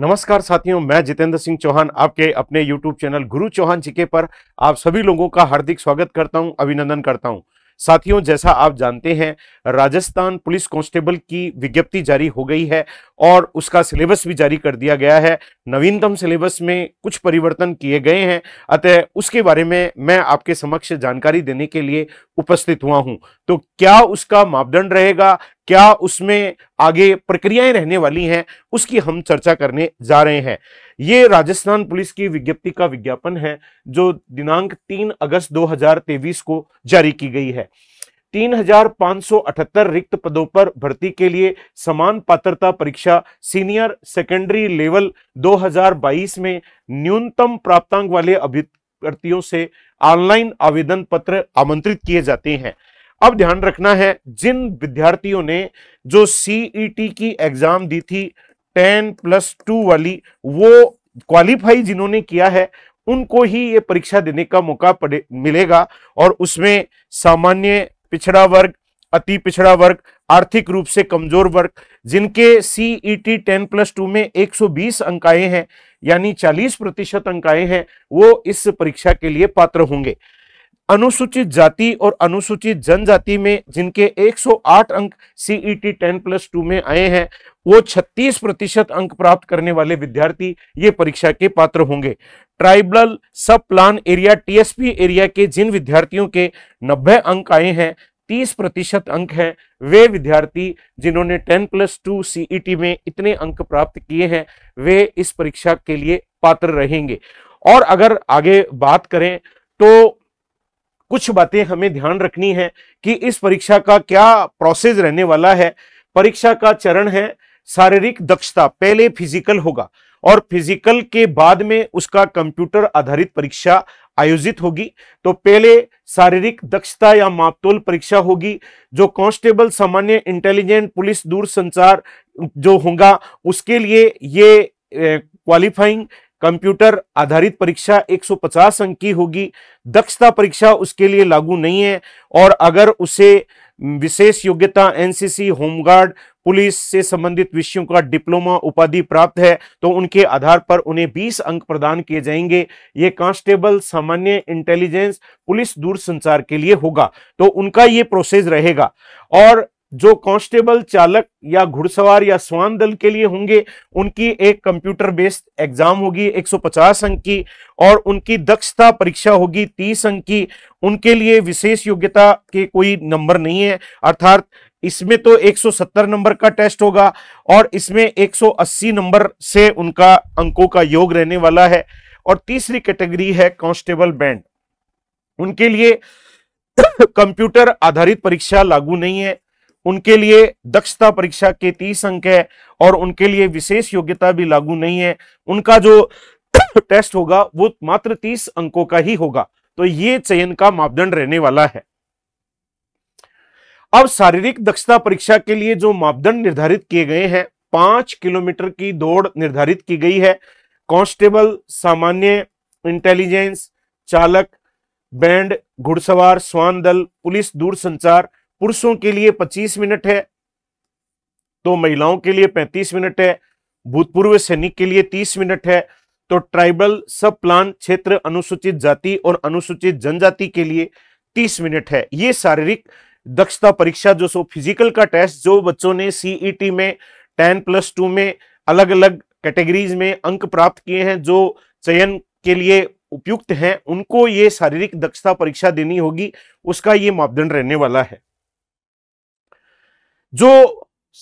नमस्कार साथियों मैं जितेंद्र सिंह चौहान आपके अपने यूट्यूब चैनल गुरु चौहान चिके पर आप सभी लोगों का हार्दिक स्वागत करता हूं अभिनंदन करता हूं साथियों जैसा आप जानते हैं राजस्थान पुलिस कांस्टेबल की विज्ञप्ति जारी हो गई है और उसका सिलेबस भी जारी कर दिया गया है नवीनतम सिलेबस में कुछ परिवर्तन किए गए हैं अतः उसके बारे में मैं आपके समक्ष जानकारी देने के लिए उपस्थित हुआ हूं तो क्या उसका मापदंड रहेगा क्या उसमें आगे प्रक्रियाएं रहने वाली हैं उसकी हम चर्चा करने जा रहे हैं ये राजस्थान पुलिस की विज्ञप्ति का विज्ञापन है जो दिनांक 3 अगस्त 2023 को जारी की गई है 3,578 रिक्त पदों पर भर्ती के लिए समान पात्रता परीक्षा सीनियर सेकेंडरी लेवल 2022 में न्यूनतम प्राप्तांक वाले अभ्यर्थियों से ऑनलाइन आवेदन पत्र आमंत्रित किए जाते हैं अब ध्यान रखना है जिन विद्यार्थियों ने जो सीईटी e की एग्जाम दी थी टेन प्लस टू वाली वो क्वालिफाई जिन्होंने किया है उनको ही ये परीक्षा देने का मौका मिलेगा और उसमें सामान्य पिछड़ा वर्ग अति पिछड़ा वर्ग आर्थिक रूप से कमजोर वर्ग जिनके सीईटी 10 प्लस टू में 120 आए हैं यानी 40 प्रतिशत आए हैं वो इस परीक्षा के लिए पात्र होंगे अनुसूचित जाति और अनुसूचित जनजाति में जिनके 108 अंक सीईटी e 10 प्लस टू में आए हैं वो 36 प्रतिशत अंक प्राप्त करने वाले विद्यार्थी ये परीक्षा के पात्र होंगे ट्राइबल सब प्लान एरिया टीएसपी एरिया के जिन विद्यार्थियों के 90 अंक आए हैं 30 प्रतिशत अंक हैं वे विद्यार्थी जिन्होंने 10 प्लस टू सीईटी e में इतने अंक प्राप्त किए हैं वे इस परीक्षा के लिए पात्र रहेंगे और अगर आगे बात करें तो कुछ बातें हमें ध्यान रखनी है कि इस परीक्षा का क्या प्रोसेस रहने वाला है परीक्षा का चरण है शारीरिक दक्षता पहले फिजिकल होगा और फिजिकल के बाद में उसका कंप्यूटर आधारित परीक्षा आयोजित होगी तो पहले शारीरिक दक्षता या मापतोल परीक्षा होगी जो कांस्टेबल सामान्य इंटेलिजेंट पुलिस दूर संचार जो होगा उसके लिए ये क्वालिफाइंग कंप्यूटर आधारित परीक्षा 150 अंक की होगी दक्षता परीक्षा उसके लिए लागू नहीं है और अगर उसे विशेष योग्यता एनसीसी होमगार्ड पुलिस से संबंधित विषयों का डिप्लोमा उपाधि प्राप्त है तो उनके आधार पर उन्हें 20 अंक प्रदान किए जाएंगे ये कांस्टेबल सामान्य इंटेलिजेंस पुलिस दूरसंचार के लिए होगा तो उनका ये प्रोसेस रहेगा और जो कांस्टेबल चालक या घुड़सवार या स्वान दल के लिए होंगे उनकी एक कंप्यूटर बेस्ड एग्जाम होगी 150 अंक की और उनकी दक्षता परीक्षा होगी 30 अंक की उनके लिए विशेष योग्यता के कोई नंबर नहीं है अर्थात इसमें तो 170 नंबर का टेस्ट होगा और इसमें 180 नंबर से उनका अंकों का योग रहने वाला है और तीसरी कैटेगरी है कॉन्स्टेबल बैंड उनके लिए कंप्यूटर आधारित परीक्षा लागू नहीं है उनके लिए दक्षता परीक्षा के तीस अंक है और उनके लिए विशेष योग्यता भी लागू नहीं है उनका जो टेस्ट होगा वो मात्र तीस अंकों का ही होगा तो ये चयन का मापदंड रहने वाला है अब शारीरिक दक्षता परीक्षा के लिए जो मापदंड निर्धारित किए गए हैं पांच किलोमीटर की दौड़ निर्धारित की गई है कांस्टेबल सामान्य इंटेलिजेंस चालक बैंड घुड़सवार स्वान दल पुलिस दूरसंचार पुरुषों के लिए 25 मिनट है तो महिलाओं के लिए 35 मिनट है भूतपूर्व सैनिक के लिए 30 मिनट है तो ट्राइबल सब प्लान क्षेत्र अनुसूचित जाति और अनुसूचित जनजाति के लिए 30 मिनट है ये शारीरिक दक्षता परीक्षा जो सो फिजिकल का टेस्ट जो बच्चों ने सीईटी e में टेन प्लस टू में अलग अलग कैटेगरीज में अंक प्राप्त किए हैं जो चयन के लिए उपयुक्त हैं उनको ये शारीरिक दक्षता परीक्षा देनी होगी उसका ये मापदंड रहने वाला है जो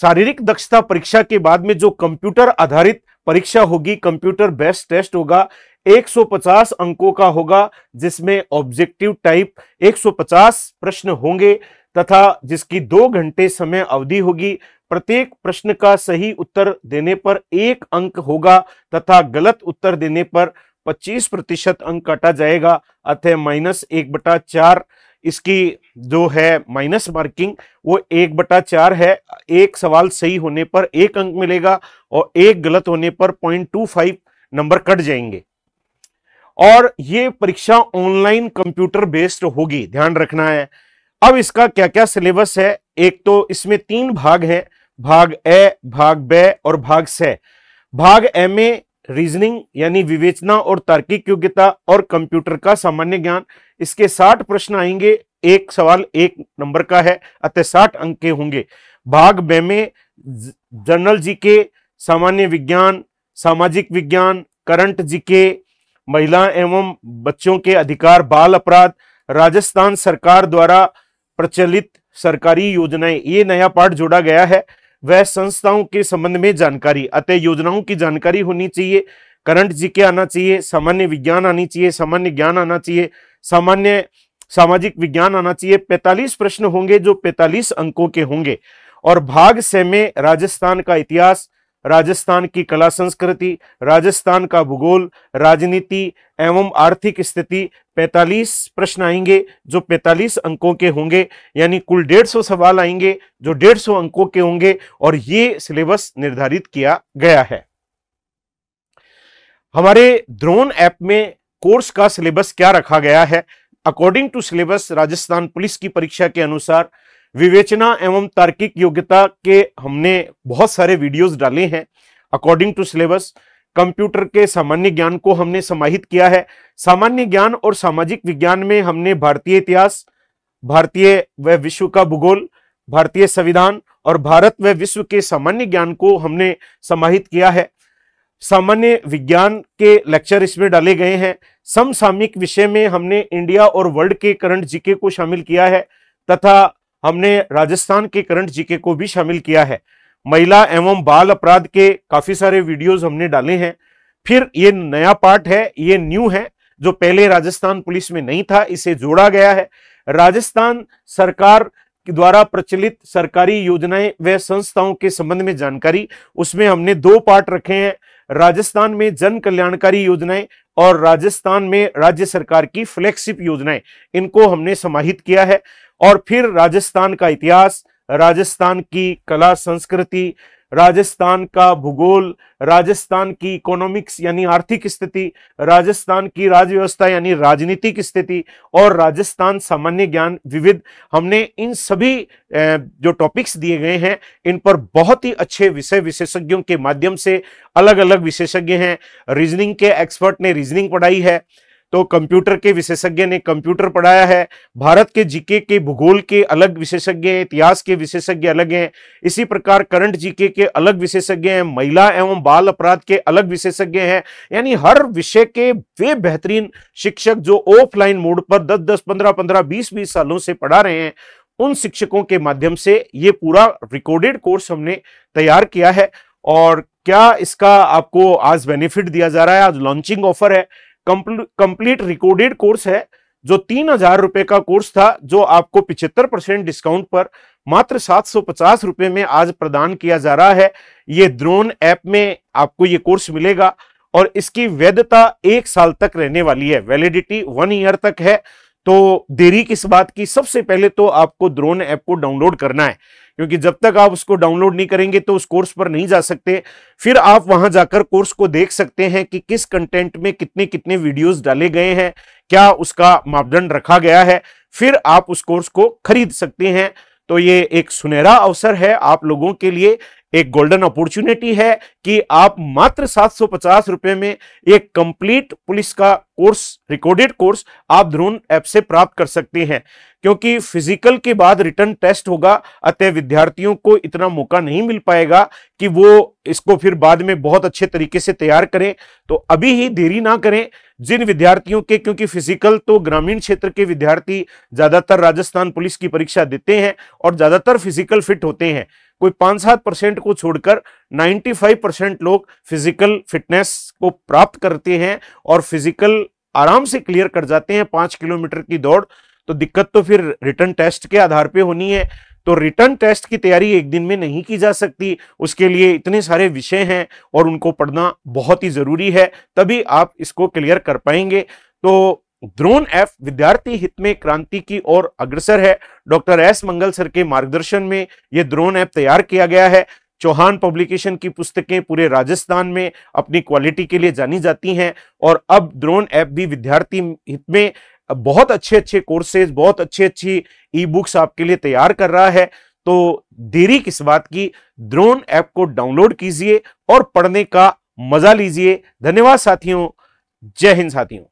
शारीरिक दक्षता परीक्षा के बाद में जो कंप्यूटर आधारित परीक्षा होगी कंप्यूटर बेस्ड टेस्ट होगा 150 अंकों का होगा जिसमें ऑब्जेक्टिव टाइप 150 प्रश्न होंगे तथा जिसकी दो घंटे समय अवधि होगी प्रत्येक प्रश्न का सही उत्तर देने पर एक अंक होगा तथा गलत उत्तर देने पर 25 प्रतिशत अंक काटा जाएगा अतः माइनस एक बटा चार इसकी जो है माइनस मार्किंग वो एक बटा चार है एक सवाल सही होने पर एक अंक मिलेगा और एक गलत होने पर पॉइंट टू फाइव नंबर कट जाएंगे और ये परीक्षा ऑनलाइन कंप्यूटर बेस्ड होगी ध्यान रखना है अब इसका क्या क्या सिलेबस है एक तो इसमें तीन भाग है भाग ए भाग ब और भाग स भाग ए में रीजनिंग यानी विवेचना और तार्किक योग्यता और कंप्यूटर का सामान्य ज्ञान इसके साठ प्रश्न आएंगे एक सवाल एक नंबर का है अतः साठ अंक के होंगे भाग बे में जनरल जीके सामान्य विज्ञान सामाजिक विज्ञान करंट जीके महिला एवं बच्चों के अधिकार बाल अपराध राजस्थान सरकार द्वारा प्रचलित सरकारी योजनाएं ये नया पाठ जोड़ा गया है वह संस्थाओं के संबंध में जानकारी अतः योजनाओं की जानकारी होनी चाहिए करंट जीके आना चाहिए सामान्य विज्ञान आनी चाहिए सामान्य ज्ञान आना चाहिए सामान्य सामाजिक विज्ञान आना चाहिए 45 प्रश्न होंगे जो 45 अंकों के होंगे और भाग से में राजस्थान का इतिहास राजस्थान की कला संस्कृति राजस्थान का भूगोल राजनीति एवं आर्थिक स्थिति 45 प्रश्न आएंगे जो 45 अंकों के होंगे यानी कुल 150 सवाल आएंगे जो 150 अंकों के होंगे और ये सिलेबस निर्धारित किया गया है हमारे ड्रोन ऐप में कोर्स का सिलेबस क्या रखा गया है according to syllabus Rajasthan police की परीक्षा के अनुसार विवेचना एवं तार्किक योग्यता के हमने बहुत सारे वीडियोस डाले हैं अकॉर्डिंग टू सिलेबस कंप्यूटर के सामान्य ज्ञान को हमने समाहित किया है सामान्य ज्ञान और सामाजिक विज्ञान में हमने भारतीय इतिहास भारतीय व विश्व का भूगोल भारतीय संविधान और भारत व विश्व के सामान्य ज्ञान को हमने समाहित किया है सामान्य विज्ञान के लेक्चर इसमें डाले गए हैं समसामयिक विषय में हमने इंडिया और वर्ल्ड के करंट जीके को शामिल किया है तथा हमने राजस्थान के करंट जीके को भी शामिल किया है महिला एवं बाल अपराध के काफी सारे वीडियोस हमने डाले हैं फिर ये नया पार्ट है ये न्यू है जो पहले राजस्थान पुलिस में नहीं था इसे जोड़ा गया है राजस्थान सरकार द्वारा प्रचलित सरकारी योजनाएं व संस्थाओं के संबंध में जानकारी उसमें हमने दो पार्ट रखे हैं राजस्थान में जन कल्याणकारी योजनाएं और राजस्थान में राज्य सरकार की फ्लैगशिप योजनाएं इनको हमने समाहित किया है और फिर राजस्थान का इतिहास राजस्थान की कला संस्कृति राजस्थान का भूगोल राजस्थान की इकोनॉमिक्स यानी आर्थिक स्थिति राजस्थान की राजव्यवस्था यानी राजनीतिक स्थिति और राजस्थान सामान्य ज्ञान विविध हमने इन सभी जो टॉपिक्स दिए गए हैं इन पर बहुत ही अच्छे विषय विशेषज्ञों के माध्यम से अलग अलग विशेषज्ञ हैं रीजनिंग के एक्सपर्ट ने रीजनिंग पढ़ाई है तो कंप्यूटर के विशेषज्ञ ने कंप्यूटर पढ़ाया है भारत के जीके के भूगोल के अलग विशेषज्ञ हैं इतिहास के विशेषज्ञ अलग हैं इसी प्रकार करंट जीके के अलग विशेषज्ञ हैं महिला एवं बाल अपराध के अलग विशेषज्ञ हैं यानी हर विषय के वे बेहतरीन शिक्षक जो ऑफलाइन मोड पर दस दस पंद्रह पंद्रह बीस बीस सालों से पढ़ा रहे हैं उन शिक्षकों के माध्यम से ये पूरा रिकॉर्डेड कोर्स हमने तैयार किया है और क्या इसका आपको आज बेनिफिट दिया जा रहा है आज लॉन्चिंग ऑफर है कंप्लीट रिकॉर्डेड कोर्स है जो तीन हजार रुपए का कोर्स था जो आपको पिछहत्तर परसेंट डिस्काउंट पर मात्र सात सौ पचास रुपए में आज प्रदान किया जा रहा है ये ड्रोन ऐप में आपको ये कोर्स मिलेगा और इसकी वैधता एक साल तक रहने वाली है वैलिडिटी वन ईयर तक है तो देरी किस बात की सबसे पहले तो आपको ड्रोन ऐप को डाउनलोड करना है क्योंकि जब तक आप उसको डाउनलोड नहीं करेंगे तो उस कोर्स पर नहीं जा सकते फिर आप वहां जाकर कोर्स को देख सकते हैं कि किस कंटेंट में कितने कितने वीडियोस डाले गए हैं क्या उसका मापदंड रखा गया है फिर आप उस कोर्स को खरीद सकते हैं तो ये एक सुनहरा अवसर है आप लोगों के लिए एक गोल्डन अपॉर्चुनिटी है कि आप मात्र सात सौ पचास रुपए में एक कंप्लीट पुलिस का कोर्स रिकॉर्डेड कोर्स आप ड्रोन ऐप से प्राप्त कर सकते हैं क्योंकि फिजिकल के बाद रिटर्न टेस्ट होगा अतः विद्यार्थियों को इतना मौका नहीं मिल पाएगा कि वो इसको फिर बाद में बहुत अच्छे तरीके से तैयार करें तो अभी ही देरी ना करें जिन विद्यार्थियों के क्योंकि फिजिकल तो ग्रामीण क्षेत्र के विद्यार्थी ज्यादातर राजस्थान पुलिस की परीक्षा देते हैं और ज्यादातर फिजिकल फिट होते हैं कोई पांच सात परसेंट को छोड़कर 95 परसेंट लोग फिजिकल फिटनेस को प्राप्त करते हैं और फिजिकल आराम से क्लियर कर जाते हैं पांच किलोमीटर की दौड़ तो दिक्कत तो फिर रिटर्न टेस्ट के आधार पर होनी है तो रिटर्न टेस्ट की तैयारी एक दिन में नहीं की जा सकती उसके लिए इतने सारे विषय हैं और उनको पढ़ना बहुत ही ज़रूरी है तभी आप इसको क्लियर कर पाएंगे तो ड्रोन एफ विद्यार्थी हित में क्रांति की ओर अग्रसर है डॉक्टर एस मंगल सर के मार्गदर्शन में यह ड्रोन ऐप तैयार किया गया है चौहान पब्लिकेशन की पुस्तकें पूरे राजस्थान में अपनी क्वालिटी के लिए जानी जाती हैं और अब ड्रोन ऐप भी विद्यार्थी हित में बहुत अच्छे अच्छे कोर्सेज बहुत अच्छी अच्छी ई बुक्स आपके लिए तैयार कर रहा है तो देरी किस बात की ड्रोन ऐप को डाउनलोड कीजिए और पढ़ने का मजा लीजिए धन्यवाद साथियों जय हिंद साथियों